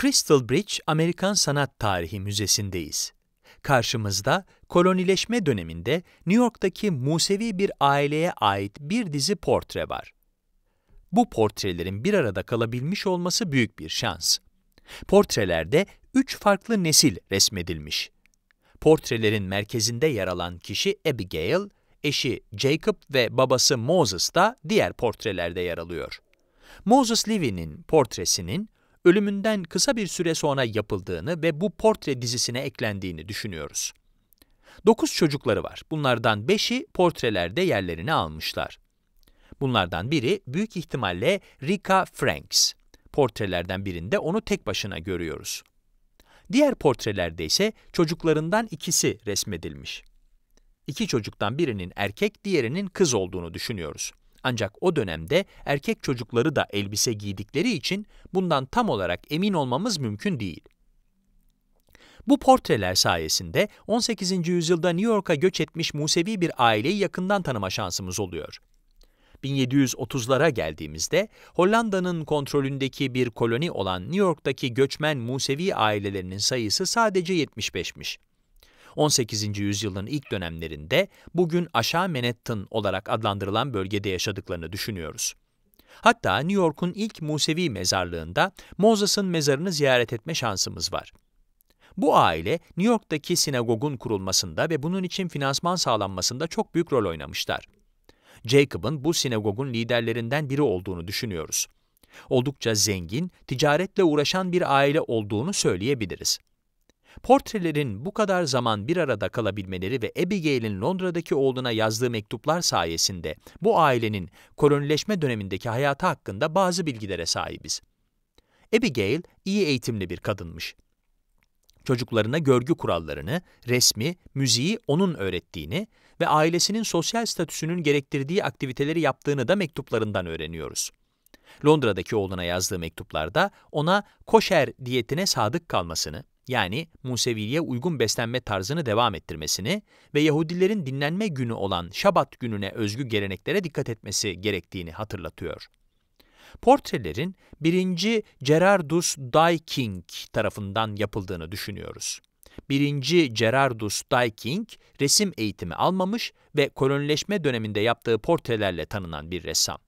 Crystal Bridge Amerikan Sanat Tarihi Müzesi'ndeyiz. Karşımızda kolonileşme döneminde New York'taki Musevi bir aileye ait bir dizi portre var. Bu portrelerin bir arada kalabilmiş olması büyük bir şans. Portrelerde üç farklı nesil resmedilmiş. Portrelerin merkezinde yer alan kişi Abigail, eşi Jacob ve babası Moses da diğer portrelerde yer alıyor. Moses Levy'nin portresinin ölümünden kısa bir süre sonra yapıldığını ve bu portre dizisine eklendiğini düşünüyoruz. Dokuz çocukları var. Bunlardan beşi portrelerde yerlerini almışlar. Bunlardan biri büyük ihtimalle Rika Franks. Portrelerden birinde onu tek başına görüyoruz. Diğer portrelerde ise çocuklarından ikisi resmedilmiş. İki çocuktan birinin erkek, diğerinin kız olduğunu düşünüyoruz. Ancak o dönemde erkek çocukları da elbise giydikleri için bundan tam olarak emin olmamız mümkün değil. Bu portreler sayesinde 18. yüzyılda New York'a göç etmiş Musevi bir aileyi yakından tanıma şansımız oluyor. 1730'lara geldiğimizde Hollanda'nın kontrolündeki bir koloni olan New York'taki göçmen Musevi ailelerinin sayısı sadece 75'miş. 18. yüzyılın ilk dönemlerinde bugün aşağı Manhattan olarak adlandırılan bölgede yaşadıklarını düşünüyoruz. Hatta New York'un ilk Musevi mezarlığında Moses'ın mezarını ziyaret etme şansımız var. Bu aile New York'taki sinagogun kurulmasında ve bunun için finansman sağlanmasında çok büyük rol oynamışlar. Jacob'ın bu sinagogun liderlerinden biri olduğunu düşünüyoruz. Oldukça zengin, ticaretle uğraşan bir aile olduğunu söyleyebiliriz. Portrelerin bu kadar zaman bir arada kalabilmeleri ve Abigail'in Londra'daki oğluna yazdığı mektuplar sayesinde bu ailenin kolonileşme dönemindeki hayatı hakkında bazı bilgilere sahibiz. Abigail iyi eğitimli bir kadınmış. Çocuklarına görgü kurallarını, resmi, müziği onun öğrettiğini ve ailesinin sosyal statüsünün gerektirdiği aktiviteleri yaptığını da mektuplarından öğreniyoruz. Londra'daki oğluna yazdığı mektuplarda ona koşer diyetine sadık kalmasını, yani Museviliğe uygun beslenme tarzını devam ettirmesini ve Yahudilerin dinlenme günü olan Şabat gününe özgü geleneklere dikkat etmesi gerektiğini hatırlatıyor. Portrelerin birinci Gerardus Dyking tarafından yapıldığını düşünüyoruz. Birinci Gerardus Dyking resim eğitimi almamış ve kolonileşme döneminde yaptığı portrelerle tanınan bir ressam.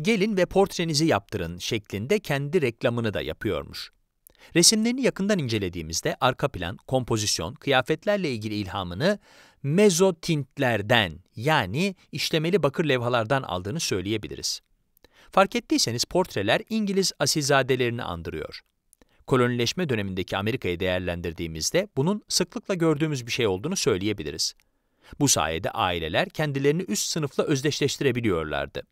Gelin ve portrenizi yaptırın şeklinde kendi reklamını da yapıyormuş. Resimlerini yakından incelediğimizde arka plan, kompozisyon, kıyafetlerle ilgili ilhamını mezotintlerden yani işlemeli bakır levhalardan aldığını söyleyebiliriz. Fark ettiyseniz portreler İngiliz asilzadelerini andırıyor. Kolonileşme dönemindeki Amerika'yı değerlendirdiğimizde bunun sıklıkla gördüğümüz bir şey olduğunu söyleyebiliriz. Bu sayede aileler kendilerini üst sınıfla özdeşleştirebiliyorlardı.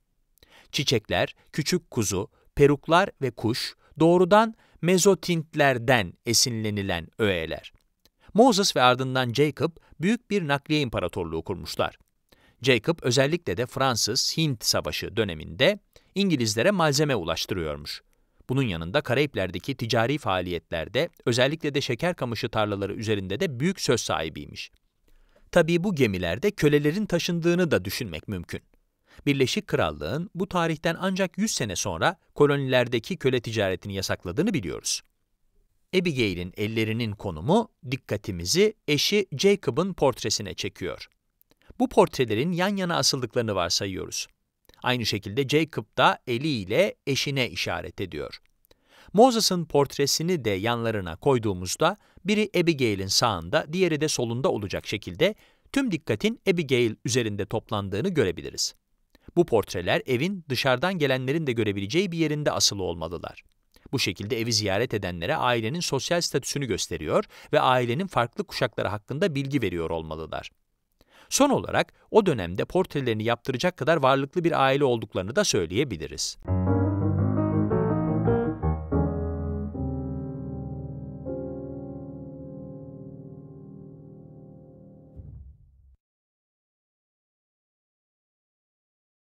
Çiçekler, küçük kuzu, peruklar ve kuş doğrudan mezotintlerden esinlenilen öğeler. Moses ve ardından Jacob büyük bir nakliye imparatorluğu kurmuşlar. Jacob özellikle de Fransız-Hint Savaşı döneminde İngilizlere malzeme ulaştırıyormuş. Bunun yanında Karayipler'deki ticari faaliyetlerde, özellikle de şeker kamışı tarlaları üzerinde de büyük söz sahibiymiş. Tabii bu gemilerde kölelerin taşındığını da düşünmek mümkün. Birleşik Krallığın bu tarihten ancak 100 sene sonra kolonilerdeki köle ticaretini yasakladığını biliyoruz. Abigail'in ellerinin konumu dikkatimizi eşi Jacob'ın portresine çekiyor. Bu portrelerin yan yana asıldıklarını varsayıyoruz. Aynı şekilde Jacob da eliyle eşine işaret ediyor. Moses'ın portresini de yanlarına koyduğumuzda biri Abigail'in sağında, diğeri de solunda olacak şekilde tüm dikkatin Abigail üzerinde toplandığını görebiliriz. Bu portreler evin dışarıdan gelenlerin de görebileceği bir yerinde asılı olmalılar. Bu şekilde evi ziyaret edenlere ailenin sosyal statüsünü gösteriyor ve ailenin farklı kuşakları hakkında bilgi veriyor olmalılar. Son olarak o dönemde portrelerini yaptıracak kadar varlıklı bir aile olduklarını da söyleyebiliriz.